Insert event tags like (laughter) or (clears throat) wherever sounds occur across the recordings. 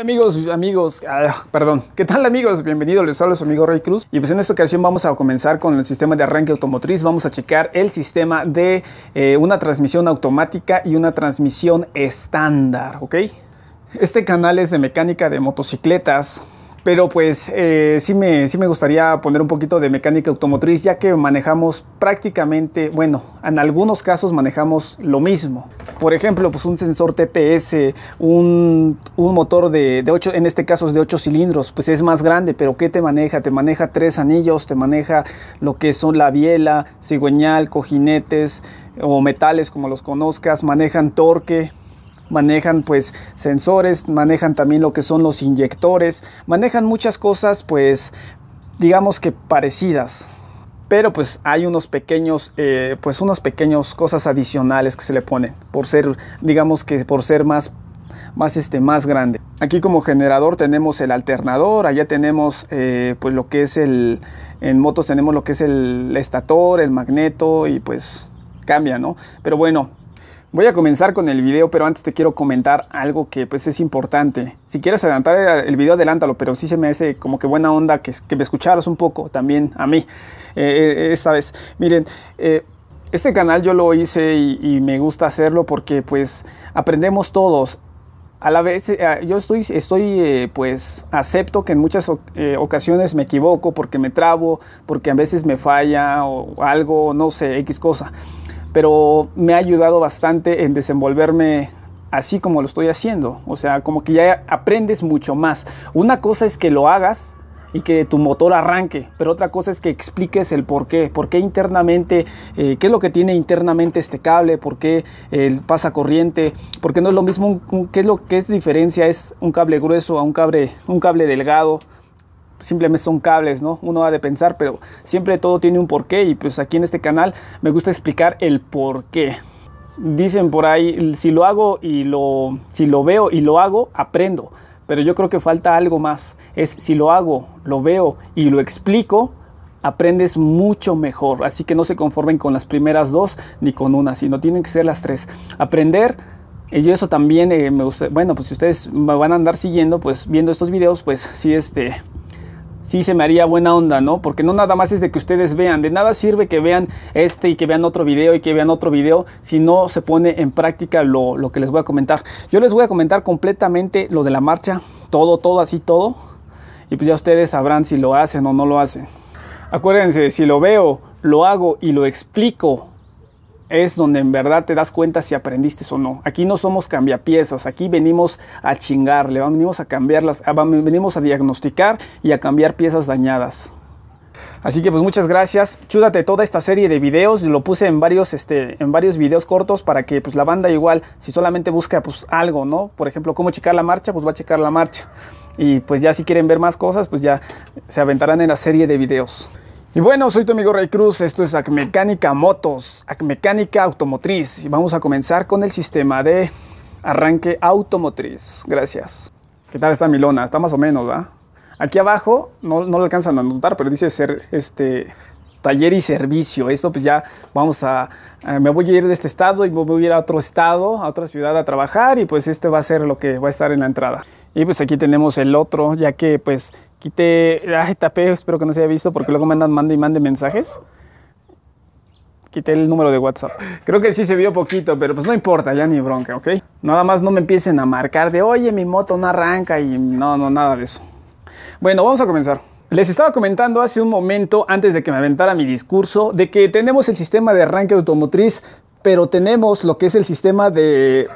Hola amigos, amigos, ah, perdón, ¿qué tal amigos? Bienvenidos, les hablo su amigo Roy Cruz y pues en esta ocasión vamos a comenzar con el sistema de arranque automotriz, vamos a checar el sistema de eh, una transmisión automática y una transmisión estándar, ¿ok? Este canal es de mecánica de motocicletas, pero pues eh, sí, me, gustaría poner un poquito de mecánica automotriz, ya que manejamos prácticamente, bueno, en algunos casos manejamos lo mismo. Por ejemplo, pues un sensor TPS, un, motor de, de 8, en este caso es de 8 cilindros, pues es más grande, pero ¿qué te maneja? Te maneja tres anillos, te maneja lo que son la biela, cigüeñal, cojinetes o metales como los conozcas, manejan torque, manejan pues sensores, manejan también lo que son los inyectores, manejan muchas cosas pues digamos que parecidas. Pero pues hay unos pequeños, eh, pues unas pequeñas cosas adicionales que se le ponen por ser, digamos que por ser más más este más grande aquí como generador tenemos el alternador allá tenemos eh, pues lo que es el en motos tenemos lo que es el estator el magneto y pues cambia no pero bueno Voy a comenzar con el video, pero antes te quiero comentar algo que pues es importante. Si quieres adelantar el video, adelántalo, pero sí se me hace como que buena onda que, que me escucharas un poco también a mí eh, eh, esta vez. Miren, eh, este canal yo lo hice y, me gusta hacerlo porque pues aprendemos todos. A la vez, yo estoy, estoy pues acepto que en muchas ocasiones me equivoco porque me trabo, porque a veces me falla o algo, no sé, X cosa pero me ha ayudado bastante en desenvolverme así como lo estoy haciendo. O sea, como que ya aprendes mucho más. Una cosa es que lo hagas y que tu motor arranque, pero otra cosa es que expliques el por qué, por qué internamente, eh, qué es lo que tiene internamente este cable, por qué eh, pasa corriente, porque no es lo mismo, qué es lo que es diferencia, es un cable grueso a un cable, un cable delgado, simplemente son cables, ¿no? Uno ha de pensar, pero siempre todo tiene un porqué y pues aquí en este canal me gusta explicar el porqué. Dicen por ahí, si lo hago y lo, si lo veo y lo hago, aprendo. Pero yo creo que falta algo más. Es si lo hago, lo veo y lo explico, aprendes mucho mejor. Así que no se conformen con las primeras dos ni con una, sino tienen que ser las tres. Aprender, y eso también eh, me gusta, bueno, pues si ustedes me van a andar siguiendo, pues viendo estos videos, pues sí, este, sí se me haría buena onda, ¿no? Porque no nada más es de que ustedes vean, de nada sirve que vean este y que vean otro video y que vean otro video si no se pone en práctica lo, lo que les voy a comentar. Yo les voy a comentar completamente lo de la marcha, todo, todo, así todo. Y pues ya ustedes sabrán si lo hacen o no lo hacen. Acuérdense, si lo veo, lo hago y lo explico es donde en verdad te das cuenta si aprendiste o no. Aquí no somos cambiapiezas, aquí venimos a chingarle, venimos a cambiarlas, venimos a diagnosticar y a cambiar piezas dañadas. Así que pues muchas gracias. Chúdate toda esta serie de videos. Lo puse en varios, este, en varios videos cortos para que pues la banda igual, si solamente busca pues algo, ¿no? Por ejemplo, cómo checar la marcha, pues va a checar la marcha. Y pues ya si quieren ver más cosas, pues ya se aventarán en la serie de videos. Y bueno, soy tu amigo Ray Cruz, esto es Acmecánica Motos, Acmecánica Automotriz y vamos a comenzar con el sistema de arranque automotriz. Gracias. ¿Qué tal está Milona Está más o menos, ¿verdad? Aquí abajo, no, no lo alcanzan a notar, pero dice ser este taller y servicio. Eso pues ya vamos a, eh, me voy a ir de este estado y me voy a ir a otro estado, a otra ciudad a trabajar y pues este va a ser lo que va a estar en la entrada. Y pues aquí tenemos el otro, ya que pues quité, ay tapé, espero que no se haya visto porque luego me andan mande y mande mensajes. Quité el número de WhatsApp. Creo que sí se vio poquito, pero pues no importa, ya ni bronca, ¿ok? Nada más no me empiecen a marcar de, oye, mi moto no arranca y no, no, nada de eso. Bueno, vamos a comenzar. Les estaba comentando hace un momento, antes de que me aventara mi discurso, de que tenemos el sistema de arranque automotriz, pero tenemos lo que es el sistema de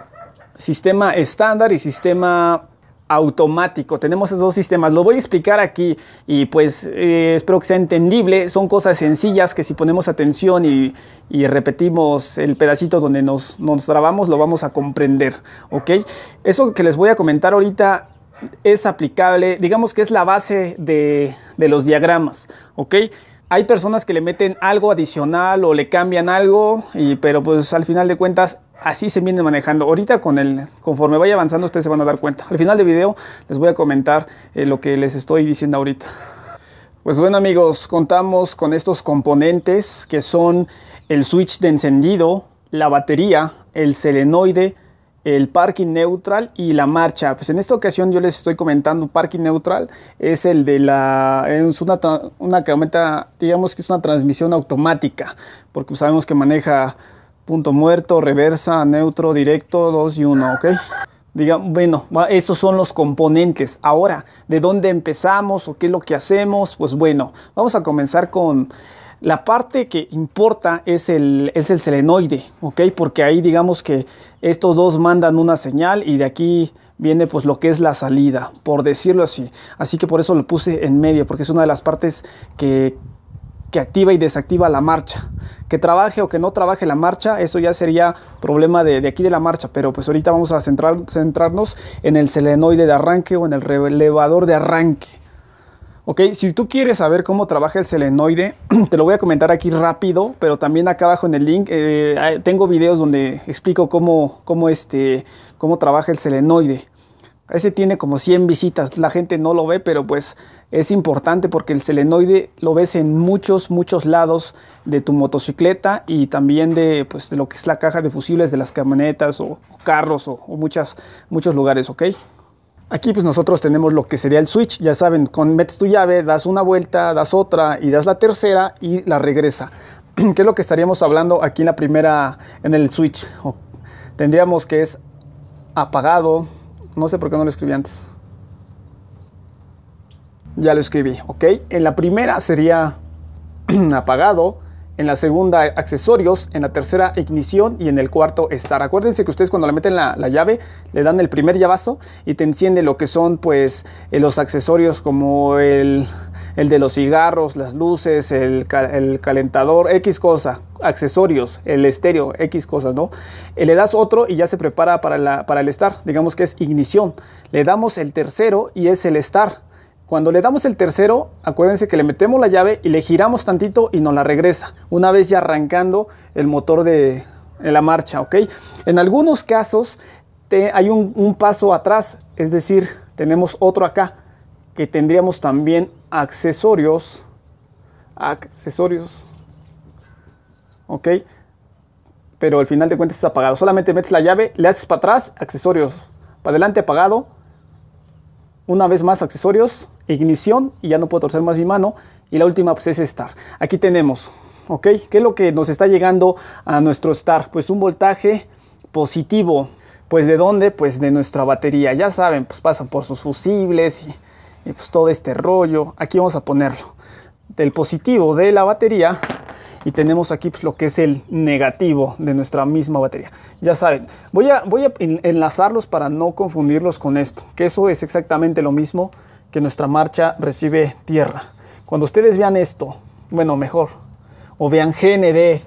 sistema estándar y sistema automático. Tenemos esos dos sistemas. Lo voy a explicar aquí y pues eh, espero que sea entendible. Son cosas sencillas que si ponemos atención y, repetimos el pedacito donde nos, nos trabamos, lo vamos a comprender. ¿Ok? Eso que les voy a comentar ahorita es aplicable, digamos que es la base de, los diagramas, ¿ok? Hay personas que le meten algo adicional o le cambian algo, pero pues al final de cuentas así se viene manejando. Ahorita con el, conforme vaya avanzando ustedes se van a dar cuenta. Al final del video les voy a comentar eh, lo que les estoy diciendo ahorita. Pues bueno amigos, contamos con estos componentes que son el switch de encendido, la batería, el selenoide, el parking neutral y la marcha. Pues en esta ocasión yo les estoy comentando parking neutral, es el de la es una una camioneta, digamos que es una transmisión automática, porque sabemos que maneja punto muerto, reversa, neutro, directo, 2 y 1, ¿ok? Digamos, bueno, estos son los componentes. Ahora, ¿de dónde empezamos o qué es lo que hacemos? Pues bueno, vamos a comenzar con la parte que importa es el, es el selenoide, ¿ok? Porque ahí digamos que estos dos mandan una señal y de aquí viene pues lo que es la salida, por decirlo así. Así que por eso lo puse en medio, porque es una de las partes que, activa y desactiva la marcha. Que trabaje o que no trabaje la marcha, eso ya sería problema de, aquí de la marcha, pero pues ahorita vamos a centrarnos en el selenoide de arranque o en el relevador de arranque. Ok, si tú quieres saber cómo trabaja el selenoide, (clears throat) te lo voy a comentar aquí rápido, pero también acá abajo en el link eh, tengo videos donde explico cómo, cómo, este, cómo trabaja el selenoide. Ese tiene como 100 visitas, la gente no lo ve, pero pues es importante porque el selenoide lo ves en muchos, muchos lados de tu motocicleta y también de, pues, de lo que es la caja de fusibles de las camionetas o, carros o, muchos lugares, ¿ok? Aquí pues nosotros tenemos lo que sería el switch, ya saben, con, metes tu llave, das una vuelta, das otra y das la tercera y la regresa. (clears throat) ¿Qué es lo que estaríamos hablando aquí en la primera, en el switch? tendríamos que es apagado, no sé por qué no lo escribí antes. Ya lo escribí, ¿ok? En la primera sería (clears throat) apagado, en la segunda accesorios, en la tercera ignición y en el cuarto estar. Acuérdense que ustedes cuando le meten la, la llave le dan el primer llavazo y te enciende lo que son pues eh, los accesorios como el, de los cigarros, las luces, el, calentador, X cosa, accesorios, el estéreo, X cosas, ¿no? Eh, le das otro y ya se prepara para, la, para el estar, digamos que es ignición. Le damos el tercero y es el estar cuando le damos el tercero, acuérdense que le metemos la llave y le giramos tantito y nos la regresa, una vez ya arrancando el motor de, la marcha, ¿ok? En algunos casos hay un, un paso atrás, es decir, tenemos otro acá, que tendríamos también accesorios, accesorios, ¿ok? Pero al final de cuentas está apagado, solamente metes la llave, le haces para atrás, accesorios, para adelante apagado, una vez más, accesorios, ignición y ya no puedo torcer más mi mano. Y la última pues es estar. Aquí tenemos, ¿ok? ¿Qué es lo que nos está llegando a nuestro Star Pues un voltaje positivo. Pues de dónde? Pues de nuestra batería. Ya saben, pues pasan por sus fusibles y, y pues todo este rollo. Aquí vamos a ponerlo. Del positivo de la batería y tenemos aquí pues, lo que es el negativo de nuestra misma batería. Ya saben, voy a, voy a enlazarlos para no confundirlos con esto, que eso es exactamente lo mismo que nuestra marcha recibe tierra. Cuando ustedes vean esto, bueno, mejor, o vean GND,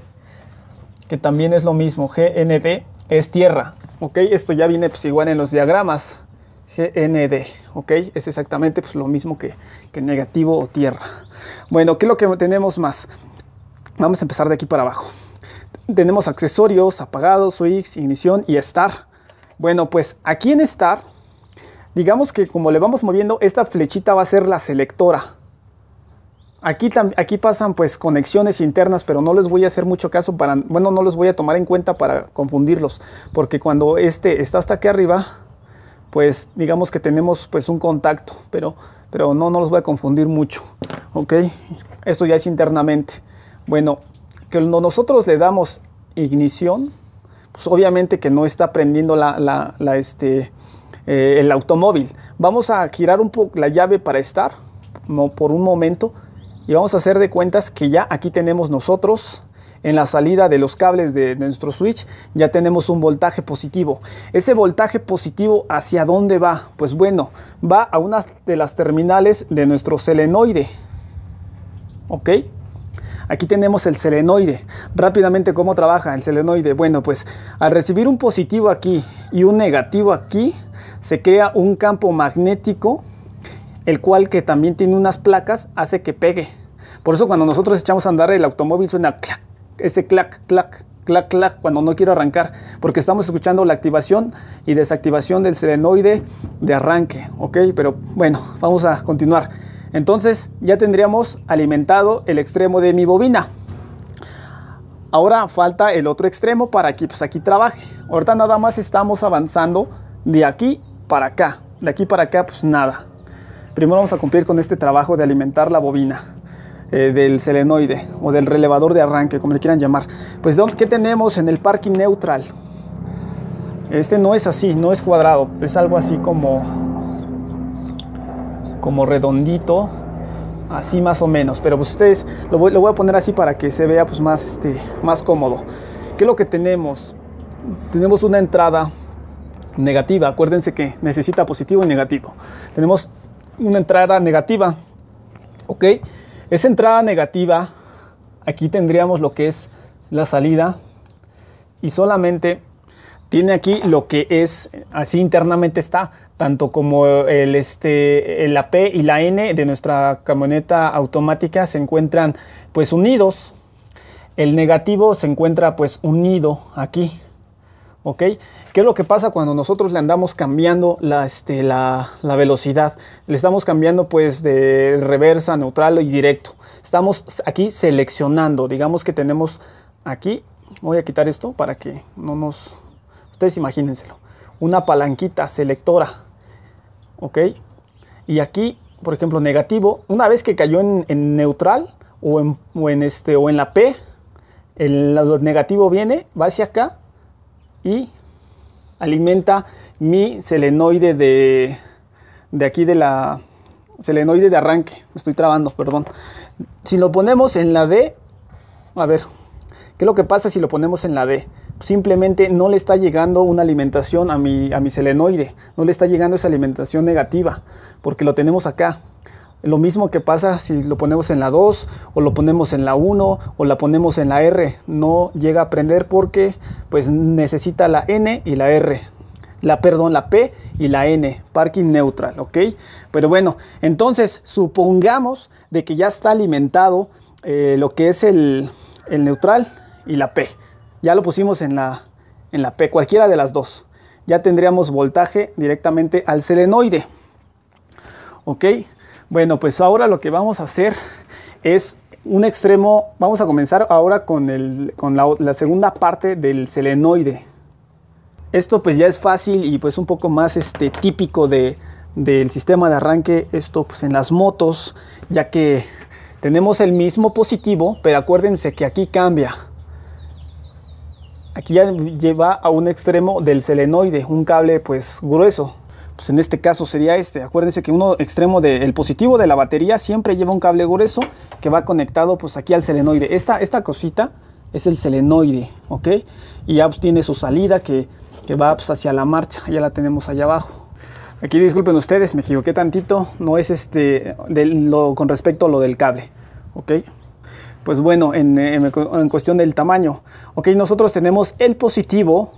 que también es lo mismo, GND es tierra, ¿ok? Esto ya viene pues, igual en los diagramas, GND, ¿ok? Es exactamente pues lo mismo que, que negativo o tierra. Bueno, ¿qué es lo que tenemos más? Vamos a empezar de aquí para abajo. Tenemos accesorios, apagados, switch, ignición y estar. Bueno, pues aquí en estar, digamos que como le vamos moviendo, esta flechita va a ser la selectora. Aquí, aquí pasan pues conexiones internas, pero no les voy a hacer mucho caso para, bueno, no los voy a tomar en cuenta para confundirlos, porque cuando este está hasta aquí arriba, pues digamos que tenemos pues un contacto, pero, pero no, no los voy a confundir mucho, ¿ok? Esto ya es internamente. Bueno, que nosotros le damos ignición, pues obviamente que no está prendiendo este, eh, el automóvil. Vamos a girar un poco la llave para estar por un momento y vamos a hacer de cuentas que ya aquí tenemos nosotros en la salida de los cables de, nuestro switch ya tenemos un voltaje positivo. Ese voltaje positivo hacia dónde va? Pues bueno, va a una de las terminales de nuestro selenoide. ¿Ok? Aquí tenemos el selenoide. Rápidamente, ¿cómo trabaja el selenoide? Bueno, pues al recibir un positivo aquí y un negativo aquí, se crea un campo magnético, el cual que también tiene unas placas, hace que pegue. Por eso cuando nosotros echamos a andar el automóvil suena clac, ese clac, clac, clac, clac, cuando no quiero arrancar, porque estamos escuchando la activación y desactivación del selenoide de arranque, ¿ok? Pero bueno, vamos a continuar. Entonces ya tendríamos alimentado el extremo de mi bobina. Ahora falta el otro extremo para que pues aquí trabaje. Ahorita nada más estamos avanzando de aquí para acá. De aquí para acá pues nada. Primero vamos a cumplir con este trabajo de alimentar la bobina eh, del selenoide o del relevador de arranque, como le quieran llamar. Pues ¿qué tenemos en el parking neutral? Este no es así, no es cuadrado, es algo así como como redondito, así más o menos. Pero pues ustedes lo voy, voy a poner así para que se vea pues más, este, más cómodo. ¿Qué es lo que tenemos? Tenemos una entrada negativa. Acuérdense que necesita positivo y negativo. Tenemos una entrada negativa. ¿Ok? Esa entrada negativa, aquí tendríamos lo que es la salida y solamente tiene aquí lo que es, así internamente está, tanto como el, este, la P y la N de nuestra camioneta automática se encuentran pues unidos. El negativo se encuentra pues unido aquí. ¿Ok? ¿Qué es lo que pasa cuando nosotros le andamos cambiando la, este, la, la velocidad? Le estamos cambiando pues de reversa, neutral y directo. Estamos aquí seleccionando. Digamos que tenemos aquí. Voy a quitar esto para que no nos imagínenselo. Una palanquita selectora. ¿Ok? Y aquí, por ejemplo, negativo. Una vez que cayó en, neutral o en, este, o en la P, el, negativo viene, va hacia acá y alimenta mi selenoide de, aquí de la selenoide de arranque. estoy trabando, perdón. Si lo ponemos en la D, a ver, ¿qué es lo que pasa si lo ponemos en la D? simplemente no le está llegando una alimentación a mi, a mi selenoide, no le está llegando esa alimentación negativa, porque lo tenemos acá. Lo mismo que pasa si lo ponemos en la 2 o lo ponemos en la 1 o la ponemos en la R. No llega a prender porque pues necesita la N y la R. La, perdón, la P y la N, parking neutral, ¿ok? Pero bueno, entonces supongamos de que ya está alimentado eh, lo que es el, el neutral y la P ya lo pusimos en la, en la P, cualquiera de las dos. Ya tendríamos voltaje directamente al selenoide. ¿Ok? Bueno, pues ahora lo que vamos a hacer es un extremo, vamos a comenzar ahora con, la, segunda parte del selenoide. Esto pues ya es fácil y pues un poco más este, típico de, del sistema de arranque, esto pues en las motos, ya que tenemos el mismo positivo, pero acuérdense que aquí cambia. Aquí ya lleva a un extremo del selenoide, un cable pues grueso. Pues en este caso sería este. Acuérdense que uno extremo del positivo de la batería siempre lleva un cable grueso que va conectado pues aquí al selenoide. Esta, esta cosita es el selenoide, ¿ok? Y ya pues, tiene su salida que, va pues, hacia la marcha. Ya la tenemos allá abajo. Aquí disculpen ustedes, me equivoqué tantito, no es este de lo, con respecto a lo del cable, ¿ok? pues bueno, eh, en, cuestión del tamaño. Ok, nosotros tenemos el positivo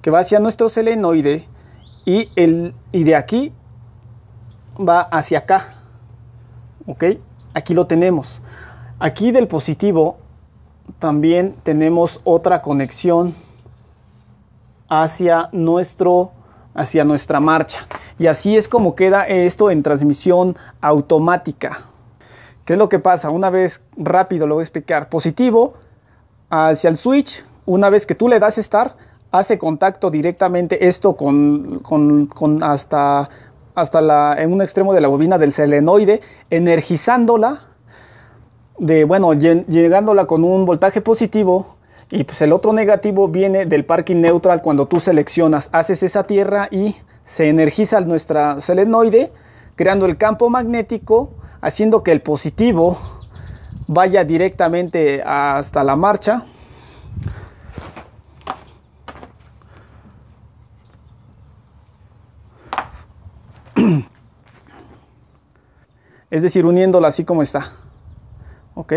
que va hacia nuestro selenoide y, el, y de aquí va hacia acá. Ok, aquí lo tenemos. Aquí del positivo también tenemos otra conexión hacia, nuestro, hacia nuestra marcha. Y así es como queda esto en transmisión automática. ¿Qué es lo que pasa? Una vez, rápido lo voy a explicar, positivo hacia el switch, una vez que tú le das estar hace contacto directamente esto con, hasta, hasta la, en un extremo de la bobina del selenoide, energizándola, de, bueno, llegándola con un voltaje positivo y pues el otro negativo viene del parking neutral cuando tú seleccionas, haces esa tierra y se energiza nuestra selenoide creando el campo magnético haciendo que el positivo vaya directamente hasta la marcha es decir uniéndola así como está ok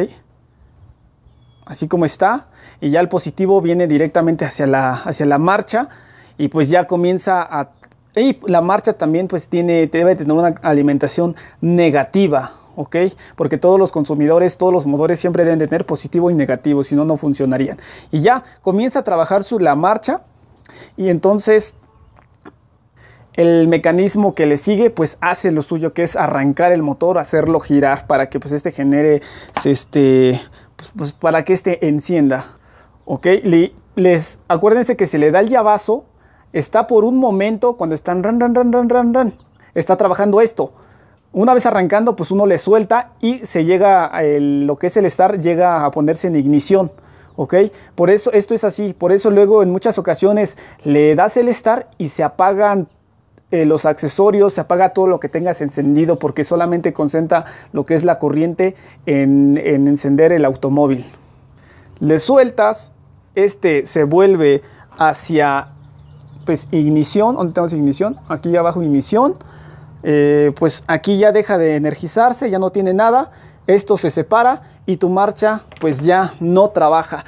así como está y ya el positivo viene directamente hacia la hacia la marcha y pues ya comienza a y la marcha también pues tiene, debe tener una alimentación negativa, ¿ok? Porque todos los consumidores, todos los motores siempre deben tener positivo y negativo, si no, no funcionarían. Y ya comienza a trabajar su, la marcha y entonces el mecanismo que le sigue pues hace lo suyo que es arrancar el motor, hacerlo girar para que pues este genere, pues, este, pues, pues, para que este encienda, ¿ok? les, acuérdense que se le da el llavazo está por un momento cuando están ran, ran, ran, ran, ran, ran, está trabajando esto. Una vez arrancando, pues uno le suelta y se llega, a lo que es el estar, llega a ponerse en ignición. ¿Ok? Por eso esto es así. Por eso luego en muchas ocasiones le das el estar y se apagan eh, los accesorios, se apaga todo lo que tengas encendido porque solamente concentra lo que es la corriente en encender el automóvil. Le sueltas, este se vuelve hacia pues ignición, ¿dónde tenemos ignición? Aquí abajo ignición, eh, pues aquí ya deja de energizarse, ya no tiene nada, esto se separa y tu marcha pues ya no trabaja.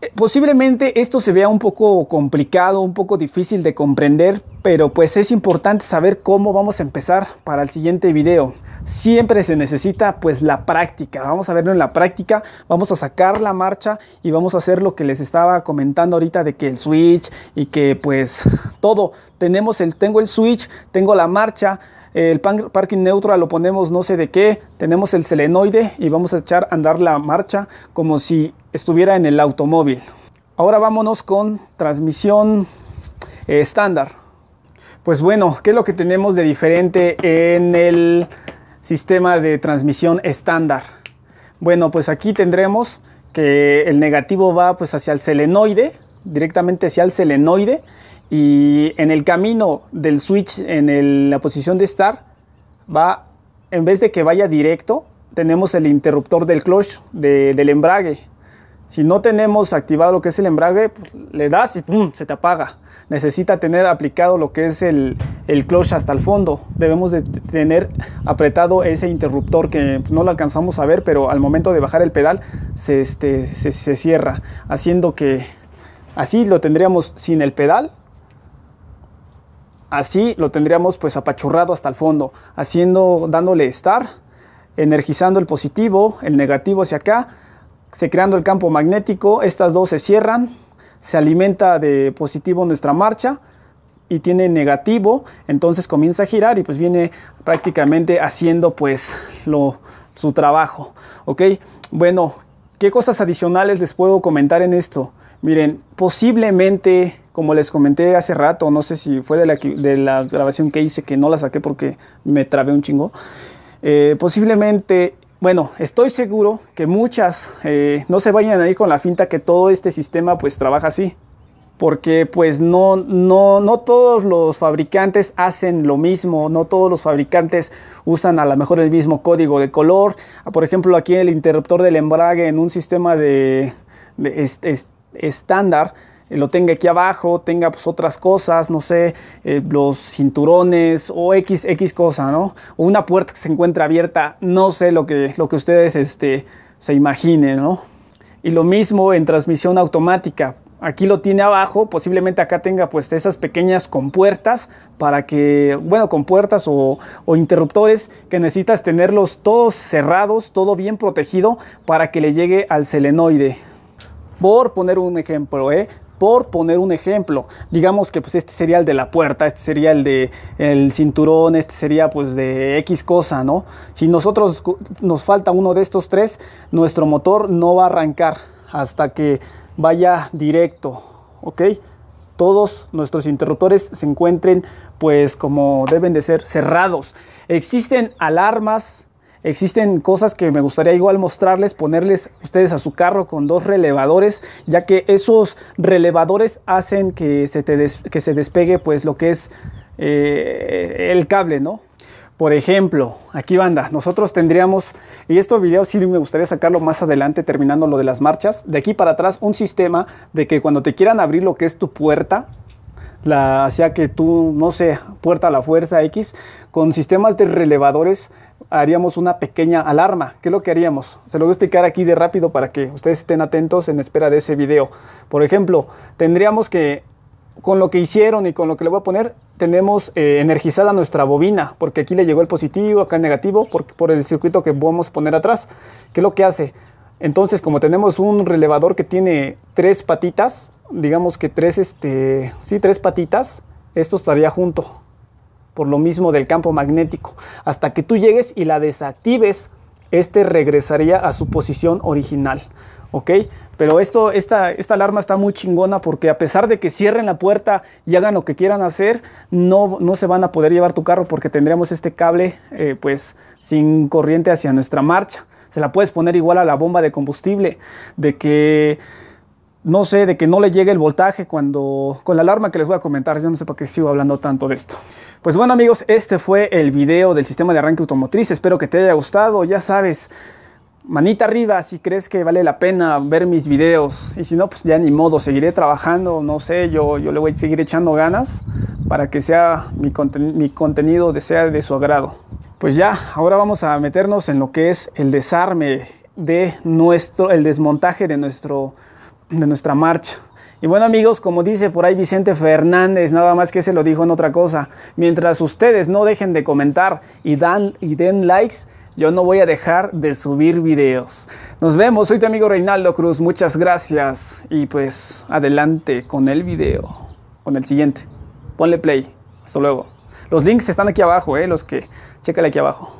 Eh, posiblemente esto se vea un poco complicado, un poco difícil de comprender, pero pues es importante saber cómo vamos a empezar para el siguiente video. Siempre se necesita pues la práctica, vamos a verlo en la práctica, vamos a sacar la marcha y vamos a hacer lo que les estaba comentando ahorita de que el switch y que pues todo, tenemos el, tengo el switch, tengo la marcha, el parking neutral lo ponemos no sé de qué, tenemos el selenoide y vamos a echar a andar la marcha como si estuviera en el automóvil. Ahora vámonos con transmisión eh, estándar. Pues bueno, ¿qué es lo que tenemos de diferente en el sistema de transmisión estándar? Bueno, pues aquí tendremos que el negativo va pues hacia el selenoide, directamente hacia el selenoide, y en el camino del switch en la posición de estar va, en vez de que vaya directo, tenemos el interruptor del clutch, del embrague. Si no tenemos activado lo que es el embrague, pues, le das y ¡pum! se te apaga. Necesita tener aplicado lo que es el, clutch hasta el fondo. Debemos de tener apretado ese interruptor que pues, no lo alcanzamos a ver, pero al momento de bajar el pedal este, se, se cierra, haciendo que así lo tendríamos sin el pedal así lo tendríamos pues apachurrado hasta el fondo, haciendo, dándole estar, energizando el positivo, el negativo hacia acá se creando el campo magnético, estas dos se cierran, se alimenta de positivo nuestra marcha y tiene negativo, entonces comienza a girar y pues viene prácticamente haciendo pues lo, su trabajo, ¿ok? Bueno, ¿qué cosas adicionales les puedo comentar en esto? Miren, posiblemente, como les comenté hace rato, no sé si fue de la, grabación que hice, que no la saqué porque me trabé un chingo, eh, posiblemente bueno, estoy seguro que muchas eh, no se vayan a ir con la finta que todo este sistema pues trabaja así. Porque pues no, no, todos los fabricantes hacen lo mismo, no todos los fabricantes usan a lo mejor el mismo código de color. Ah, por ejemplo, aquí el interruptor del embrague en un sistema de, estándar eh, lo tenga aquí abajo, tenga pues otras cosas, no sé, eh, los cinturones o X, cosa, ¿no? O una puerta que se encuentra abierta, no sé lo que, lo que ustedes este, se imaginen, ¿no? Y lo mismo en transmisión automática. Aquí lo tiene abajo, posiblemente acá tenga pues esas pequeñas compuertas para que, bueno, compuertas o, o interruptores que necesitas tenerlos todos cerrados, todo bien protegido para que le llegue al selenoide. Por poner un ejemplo, ¿eh? por poner un ejemplo. Digamos que pues este sería el de la puerta, este sería el de el cinturón, este sería pues de X cosa, ¿no? Si nosotros nos falta uno de estos tres, nuestro motor no va a arrancar hasta que vaya directo, ¿ok? Todos nuestros interruptores se encuentren pues como deben de ser cerrados. Existen alarmas Existen cosas que me gustaría igual mostrarles, ponerles ustedes a su carro con dos relevadores, ya que esos relevadores hacen que se, que se despegue pues lo que es eh, el cable, ¿no? Por ejemplo, aquí banda, nosotros tendríamos, y esto video sí me gustaría sacarlo más adelante terminando lo de las marchas, de aquí para atrás un sistema de que cuando te quieran abrir lo que es tu puerta, la sea que tú, no sé, puerta a la fuerza X, con sistemas de relevadores haríamos una pequeña alarma. ¿Qué es lo que haríamos? Se lo voy a explicar aquí de rápido para que ustedes estén atentos en espera de ese video. Por ejemplo, tendríamos que, con lo que hicieron y con lo que le voy a poner, tenemos eh, energizada nuestra bobina, porque aquí le llegó el positivo, acá el negativo, por, el circuito que vamos a poner atrás. ¿Qué es lo que hace? Entonces, como tenemos un relevador que tiene tres patitas, digamos que tres, este, sí, tres patitas, esto estaría junto por lo mismo del campo magnético. Hasta que tú llegues y la desactives, este regresaría a su posición original. ¿Ok? Pero esto, esta, esta alarma está muy chingona porque a pesar de que cierren la puerta y hagan lo que quieran hacer, no, no se van a poder llevar tu carro porque tendríamos este cable eh, pues sin corriente hacia nuestra marcha. Se la puedes poner igual a la bomba de combustible, de que no sé, de que no le llegue el voltaje cuando con la alarma que les voy a comentar, yo no sé por qué sigo hablando tanto de esto. Pues bueno amigos, este fue el video del sistema de arranque automotriz, espero que te haya gustado, ya sabes, manita arriba si crees que vale la pena ver mis videos y si no, pues ya ni modo, seguiré trabajando, no sé, yo, yo le voy a seguir echando ganas para que sea mi, contenido sea de su agrado. Pues ya, ahora vamos a meternos en lo que es el desarme de nuestro, el desmontaje de nuestro de nuestra marcha. Y bueno amigos, como dice por ahí Vicente Fernández, nada más que se lo dijo en otra cosa, mientras ustedes no dejen de comentar y, dan, y den likes, yo no voy a dejar de subir videos. Nos vemos, soy tu amigo Reinaldo Cruz, muchas gracias y pues adelante con el video, con el siguiente. Ponle play, hasta luego. Los links están aquí abajo, eh, los que, chécale aquí abajo.